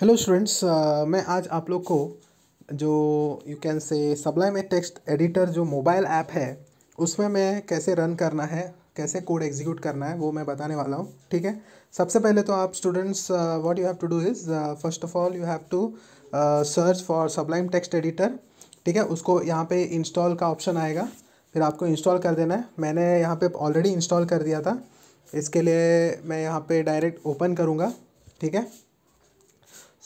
hello students uh, मैं आज आप लोग को जो you can say sublime text editor जो मोबाइल ऐप है उसमें मैं कैसे रन करना है कैसे कोड एग्जीक्यूट करना है वो मैं बताने वाला हूँ ठीक है सबसे पहले तो आप students what you have to do is first of all you have to search for sublime text editor ठीक है उसको यहाँ पे इंस्टॉल का ऑप्शन आएगा फिर आपको इंस्टॉल कर देना है मैंने यहाँ पे ऑलरेडी इंस्टॉल कर दिया था इसके लिए मैं यहाँ पे डायरेक्ट ओपन करूँगा ठीक है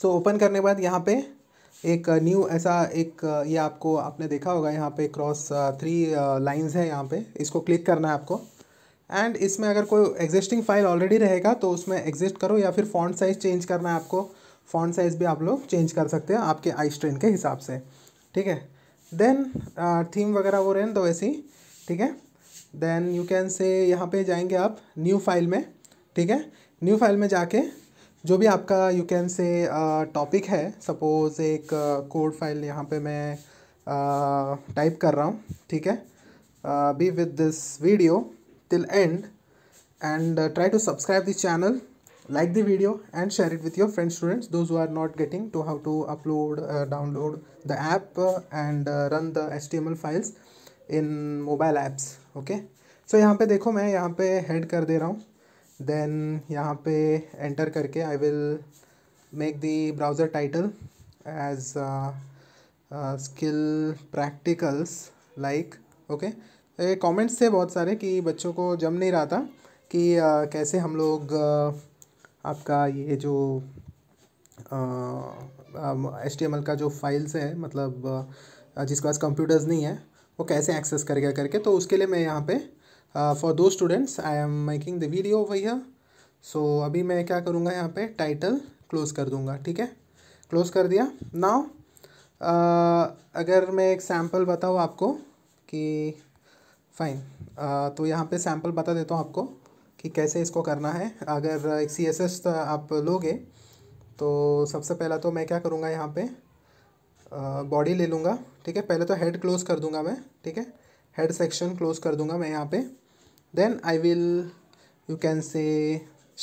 सो so, ओपन करने के बाद यहाँ पे एक न्यू uh, ऐसा एक uh, ये आपको आपने देखा होगा यहाँ पे क्रॉस थ्री लाइंस है यहाँ पे इसको क्लिक करना है आपको एंड इसमें अगर कोई एग्जिस्टिंग फाइल ऑलरेडी रहेगा तो उसमें एग्जिस्ट करो या फिर फॉन्ट साइज़ चेंज करना है आपको फॉन्ट साइज़ भी आप लोग चेंज कर सकते हैं आपके आई स्ट्रेन के हिसाब से ठीक है देन थीम uh, वगैरह वो रहे तो ऐसी ठीक है देन यू कैन से यहाँ पे जाएंगे आप न्यू फाइल में ठीक है न्यू फाइल में जाके जो भी आपका यू कैन से टॉपिक है सपोज एक कोड uh, फाइल यहाँ पे मैं टाइप uh, कर रहा हूँ ठीक है be with this video till end and try to subscribe this channel like the video and share it with your friend students those who are not getting to how to upload download the app and run the S T M L files in mobile apps okay so यहाँ पे देखो मैं यहाँ पे head कर दे रहा हूँ then यहाँ पे एंटर करके I will make the browser title as skill practicals like okay comments थे बहुत सारे कि बच्चों को जम नहीं रहा था कि uh, कैसे हम लोग uh, आपका ये जो एच टी एम एल का जो फाइल्स है मतलब uh, जिसके पास कंप्यूटर्स नहीं है वो कैसे एक्सेस करके करके तो उसके लिए मैं यहाँ पे फॉर दो students I am making the video भैया सो अभी मैं क्या करूँगा यहाँ पे टाइटल क्लोज कर दूँगा ठीक है क्लोज कर दिया नाउ uh, अगर मैं एक सैम्पल बताऊँ आपको कि फाइन uh, तो यहाँ पे सैम्पल बता देता हूँ आपको कि कैसे इसको करना है अगर एक सी एस एस आप लोगे तो सबसे पहला तो मैं क्या करूँगा यहाँ पे बॉडी uh, ले लूँगा ठीक है पहले तो हेड क्लोज कर दूँगा मैं ठीक है हेड सेक्शन क्लोज कर दूँगा मैं यहाँ पे then I will you can say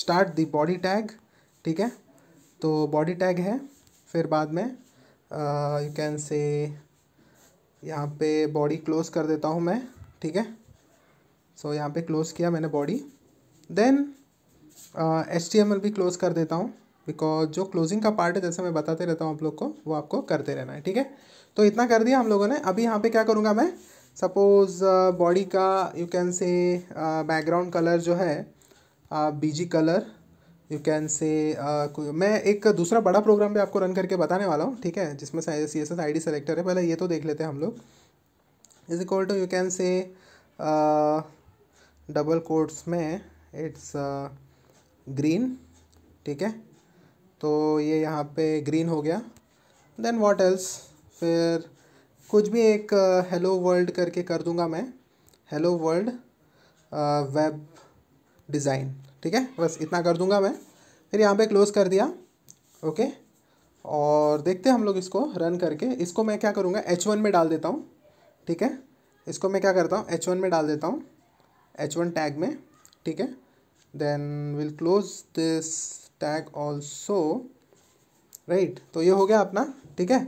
start the body tag ठीक है तो बॉडी टैग है फिर बाद में यू कैन से यहाँ पे बॉडी क्लोज कर देता हूँ मैं ठीक है सो so, यहाँ पे क्लोज़ किया मैंने body then H T M L भी क्लोज़ कर देता हूँ बिकॉज जो क्लोजिंग का पार्ट है जैसे मैं बताते रहता हूँ आप लोग को वो आपको करते रहना है ठीक है तो इतना कर दिया हम लोगों ने अभी यहाँ पे क्या करूँगा मैं सपोज़ बॉडी uh, का you can say background colour जो है बीजी कलर यू कैन से मैं एक दूसरा बड़ा प्रोग्राम भी आपको रन करके बताने वाला हूँ ठीक है जिसमें C S S I D selector है पहले ये तो देख लेते हैं हम लोग is equal to you can say double quotes में इट्स ग्रीन uh, ठीक है तो ये यहाँ पे ग्रीन हो गया देन वॉट एल्स फिर कुछ भी एक हेलो वर्ल्ड करके कर दूंगा मैं हेलो वर्ल्ड वेब डिज़ाइन ठीक है बस इतना कर दूंगा मैं फिर यहाँ पे क्लोज़ कर दिया ओके और देखते हैं हम लोग इसको रन करके इसको मैं क्या करूँगा एच वन में डाल देता हूँ ठीक है इसको मैं क्या करता हूँ एच वन में डाल देता हूँ एच वन टैग में ठीक है then will close this tag also right तो ये हो गया अपना ठीक है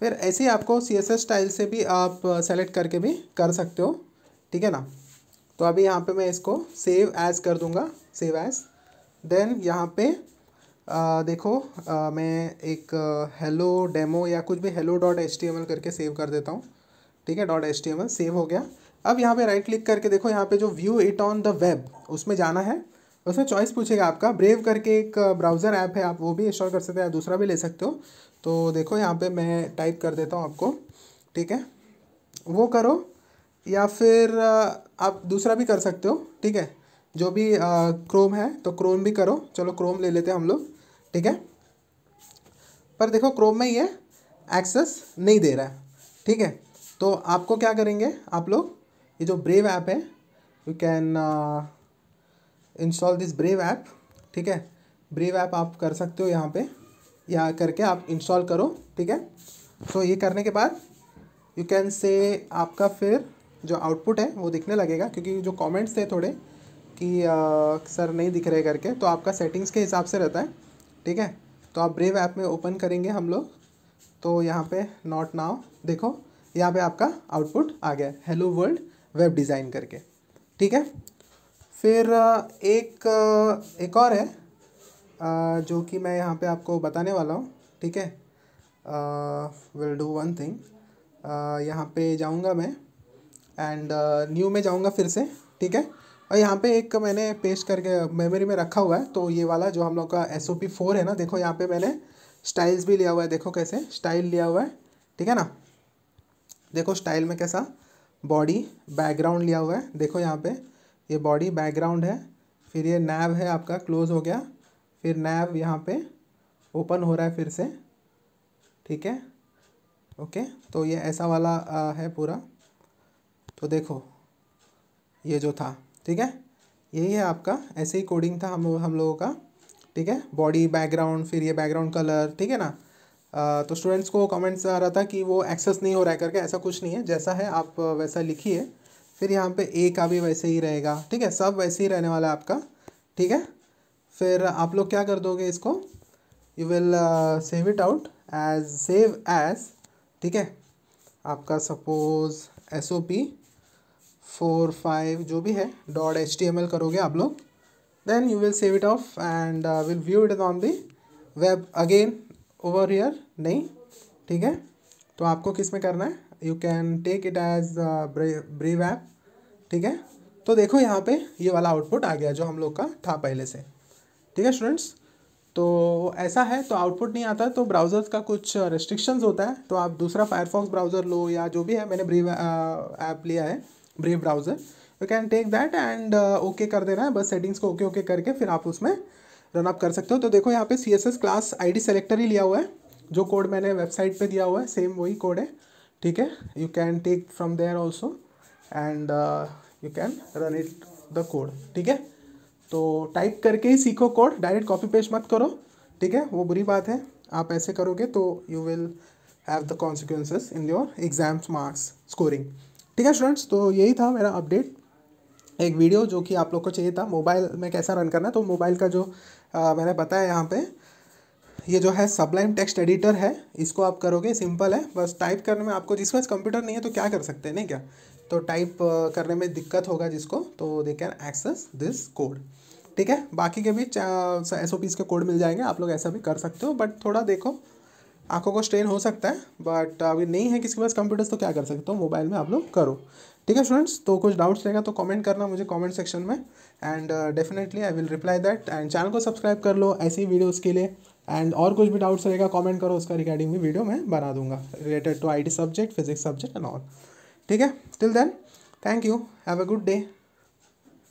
फिर ऐसे ही आपको सी एस एस स्टाइल से भी आप सेलेक्ट करके भी कर सकते हो ठीक है ना तो अभी यहाँ पे मैं इसको सेव एज कर दूँगा सेव एज देन यहाँ पे आ, देखो आ, मैं एक हेलो डेमो या कुछ भी hello dot H T M L करके सेव कर देता हूँ ठीक है dot H T M L save हो गया अब यहाँ पे राइट क्लिक करके देखो यहाँ पे जो view it on the web उसमें जाना है उसमें चॉइस पूछेगा आपका ब्रेव करके एक ब्राउज़र ऐप है आप वो भी इंस्टॉल कर सकते हैं दूसरा भी ले सकते हो तो देखो यहाँ पे मैं टाइप कर देता हूँ आपको ठीक है वो करो या फिर आप दूसरा भी कर सकते हो ठीक है जो भी क्रोम है तो क्रोम भी करो चलो क्रोम ले लेते हैं हम लोग ठीक है पर देखो क्रोम में ये एक्सेस नहीं दे रहा है ठीक है तो आपको क्या करेंगे आप लोग ये जो ब्रेव ऐप है you can install this Brave app ठीक है ब्रेव ऐप आप कर सकते हो यहाँ पे या करके आप इंस्टॉल करो ठीक है सो so, ये करने के बाद यू कैन से आपका फिर जो आउटपुट है वो दिखने लगेगा क्योंकि जो कमेंट्स थे थोड़े कि आ, सर नहीं दिख रहे करके तो आपका सेटिंग्स के हिसाब से रहता है ठीक है तो आप ब्रेव ऐप में ओपन करेंगे हम लोग तो यहाँ पे नॉट नाउ देखो यहाँ पे आपका आउटपुट आ गया हेलो वर्ल्ड वेब डिज़ाइन करके ठीक है फिर एक एक और है जो कि मैं यहाँ पे आपको बताने वाला हूँ ठीक है विल डू वन थिंग यहाँ पे जाऊँगा मैं एंड न्यू में जाऊँगा फिर से ठीक है और यहाँ पे एक मैंने पेस्ट करके मेमोरी में रखा हुआ है तो ये वाला जो हम लोग का एस ओ पी फोर है ना देखो यहाँ पे मैंने स्टाइल्स भी लिया हुआ है देखो कैसे स्टाइल लिया हुआ है ठीक है ना देखो स्टाइल में कैसा बॉडी बैकग्राउंड लिया हुआ है देखो यहाँ पे ये बॉडी बैकग्राउंड है फिर ये नैब है आपका क्लोज हो गया फिर नैब यहाँ पे ओपन हो रहा है फिर से ठीक है ओके तो ये ऐसा वाला आ, है पूरा तो देखो ये जो था ठीक है यही है आपका ऐसे ही कोडिंग था हम हम लोगों का ठीक है बॉडी बैकग्राउंड फिर ये बैकग्राउंड कलर ठीक है ना आ, तो स्टूडेंट्स को कमेंट्स आ रहा था कि वो एक्सेस नहीं हो रहा है करके ऐसा कुछ नहीं है जैसा है आप वैसा लिखिए फिर यहाँ पे ए का भी वैसे ही रहेगा ठीक है सब वैसे ही रहने वाला है आपका ठीक है फिर आप लोग क्या कर दोगे इसको you will save it out as save as ठीक है आपका suppose S O P four five जो भी है dot H T M L करोगे आप लोग then you will save it off and will view it on the web again over here नहीं ठीक है तो आपको किस में करना है you can take it as Brave app ठीक है तो देखो यहाँ पे ये वाला आउटपुट आ गया जो हम लोग का था पहले से ठीक है स्टूडेंट्स तो ऐसा है तो आउटपुट नहीं आता तो ब्राउज़र्स का कुछ रेस्ट्रिक्शंस होता है तो आप दूसरा फायरफॉक्स ब्राउज़र लो या जो भी है मैंने ब्रीव ऐप लिया है Brave browser you can take that and okay कर देना है बस सेटिंग्स को ओके okay, ओके okay करके फिर आप उसमें रन अप कर सकते हो तो देखो यहाँ पे C S S class I D selector ही लिया हुआ है जो कोड मैंने वेबसाइट पर दिया हुआ है सेम वही कोड है ठीक है you can take from there also and you can run it the code ठीक है तो टाइप करके ही सीखो कोड डायरेक्ट कॉपी पेस्ट मत करो ठीक है वो बुरी बात है आप ऐसे करोगे तो you will have the consequences in your exams marks scoring ठीक है स्टूडेंट्स तो यही था मेरा अपडेट एक वीडियो जो कि आप लोग को चाहिए था मोबाइल में कैसा रन करना तो मोबाइल का जो आ, मैंने बताया यहाँ पे ये जो है सबलाइम टेक्स्ट एडिटर है इसको आप करोगे सिंपल है बस टाइप करने में आपको जिसके पास कंप्यूटर नहीं है तो क्या कर सकते हैं नहीं क्या तो टाइप करने में दिक्कत होगा जिसको तो they can access this code ठीक है बाकी के भी एस ओ के कोड मिल जाएंगे आप लोग ऐसा भी कर सकते हो बट थोड़ा देखो आँखों को स्ट्रेन हो सकता है बट अभी नहीं है किसी के पास कंप्यूटर्स तो क्या कर सकते हो मोबाइल में आप लोग करो ठीक है स्टूडेंट्स तो कुछ डाउट्स रहेगा तो कमेंट करना मुझे कमेंट सेक्शन में and definitely I will reply that and channel को सब्सक्राइब कर लो ऐसी वीडियोज़ के लिए एंड और कुछ भी डाउट्स रहेगा कमेंट करो उसका रिगार्डिंग भी वीडियो मैं बना दूंगा related to IT subject physics subject and all ठीक है till then thank you have a good day